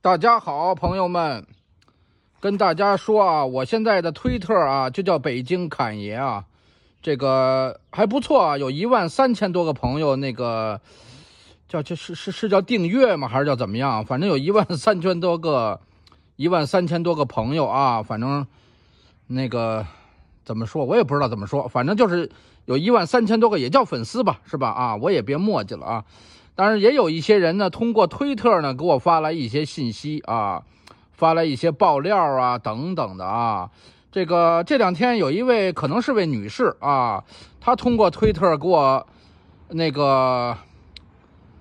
大家好，朋友们，跟大家说啊，我现在的推特啊就叫北京侃爷啊，这个还不错啊，有一万三千多个朋友，那个叫这是是是叫订阅吗？还是叫怎么样？反正有一万三千多个，一万三千多个朋友啊，反正那个怎么说，我也不知道怎么说，反正就是有一万三千多个，也叫粉丝吧，是吧？啊，我也别墨迹了啊。但是也有一些人呢，通过推特呢给我发来一些信息啊，发来一些爆料啊等等的啊。这个这两天有一位可能是位女士啊，她通过推特给我那个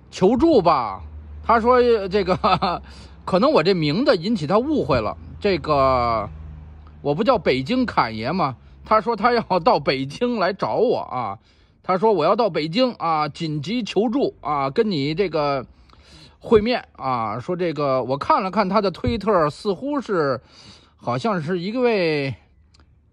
求助吧。她说这个 可能我这名字引起她误会了。这个我不叫北京侃爷吗？她说她要到北京来找我啊。他说：“我要到北京啊，紧急求助啊，跟你这个会面啊。说这个，我看了看他的推特，似乎是，好像是一位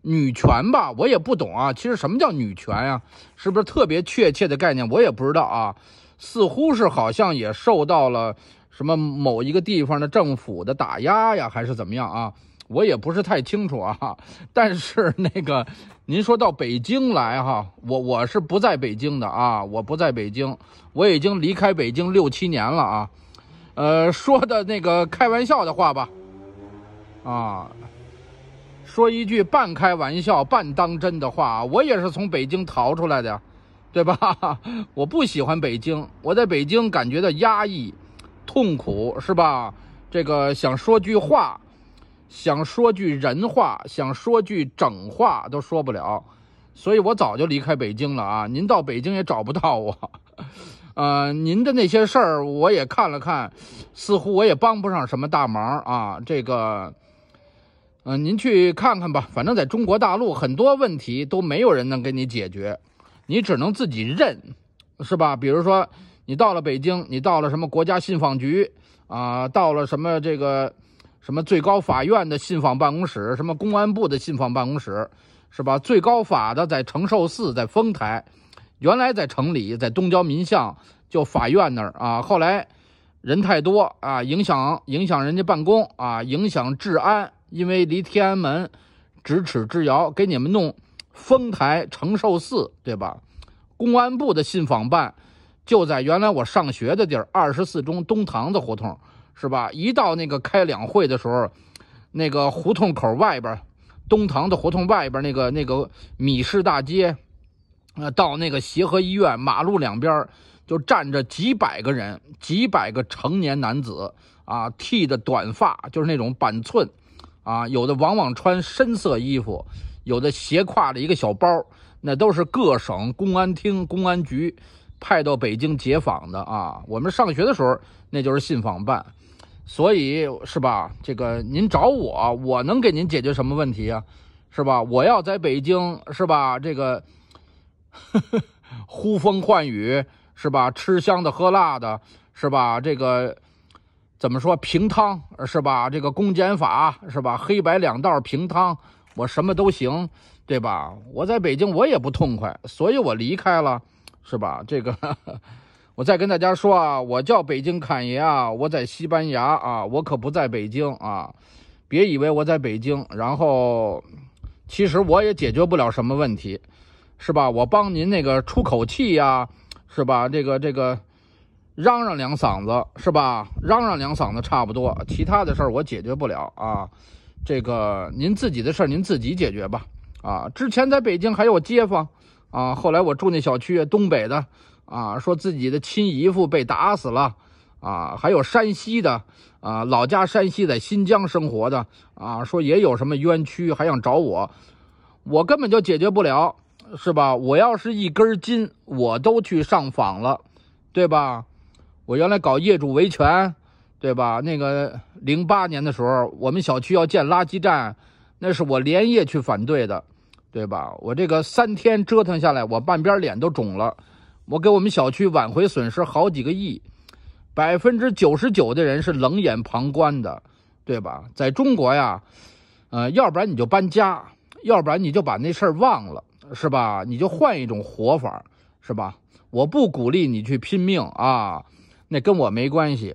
女权吧，我也不懂啊。其实什么叫女权呀？是不是特别确切的概念？我也不知道啊。似乎是好像也受到了什么某一个地方的政府的打压呀，还是怎么样啊？”我也不是太清楚啊，但是那个，您说到北京来哈，我我是不在北京的啊，我不在北京，我已经离开北京六七年了啊，呃，说的那个开玩笑的话吧，啊，说一句半开玩笑半当真的话，我也是从北京逃出来的，对吧？我不喜欢北京，我在北京感觉到压抑、痛苦，是吧？这个想说句话。想说句人话，想说句整话都说不了，所以我早就离开北京了啊！您到北京也找不到我，呃，您的那些事儿我也看了看，似乎我也帮不上什么大忙啊。这个，嗯，您去看看吧，反正在中国大陆很多问题都没有人能给你解决，你只能自己认，是吧？比如说，你到了北京，你到了什么国家信访局啊，到了什么这个。什么最高法院的信访办公室，什么公安部的信访办公室，是吧？最高法的在承寿寺，在丰台，原来在城里，在东郊民巷，就法院那儿啊。后来人太多啊，影响影响人家办公啊，影响治安，因为离天安门咫尺之遥，给你们弄丰台承寿寺，对吧？公安部的信访办就在原来我上学的地儿，二十四中东堂的胡同。是吧？一到那个开两会的时候，那个胡同口外边，东堂的胡同外边那个那个米市大街，呃，到那个协和医院马路两边就站着几百个人，几百个成年男子啊，剃的短发，就是那种板寸，啊，有的往往穿深色衣服，有的斜挎着一个小包，那都是各省公安厅、公安局派到北京解访的啊。我们上学的时候，那就是信访办。所以是吧，这个您找我，我能给您解决什么问题呀？是吧？我要在北京，是吧？这个 呼风唤雨，是吧？吃香的喝辣的，是吧？这个怎么说平汤是吧？这个公检法是吧？黑白两道平汤，我什么都行，对吧？我在北京我也不痛快，所以我离开了，是吧？这个。我再跟大家说啊，我叫北京侃爷啊，我在西班牙啊，我可不在北京啊，别以为我在北京，然后，其实我也解决不了什么问题，是吧？我帮您那个出口气呀，是吧？这个这个，嚷嚷两嗓子，是吧？嚷嚷两嗓子差不多，其他的事儿我解决不了啊，这个您自己的事儿您自己解决吧，啊！之前在北京还有街坊啊，后来我住那小区东北的。啊，说自己的亲姨父被打死了，啊，还有山西的，啊，老家山西在新疆生活的，啊，说也有什么冤屈，还想找我，我根本就解决不了，是吧？我要是一根筋，我都去上访了，对吧？我原来搞业主维权，对吧？那个零八年的时候，我们小区要建垃圾站，那是我连夜去反对的，对吧？我这个三天折腾下来，我半边脸都肿了。我给我们小区挽回损失好几个亿，百分之九十九的人是冷眼旁观的，对吧？在中国呀，呃，要不然你就搬家，要不然你就把那事儿忘了，是吧？你就换一种活法，是吧？我不鼓励你去拼命啊，那跟我没关系。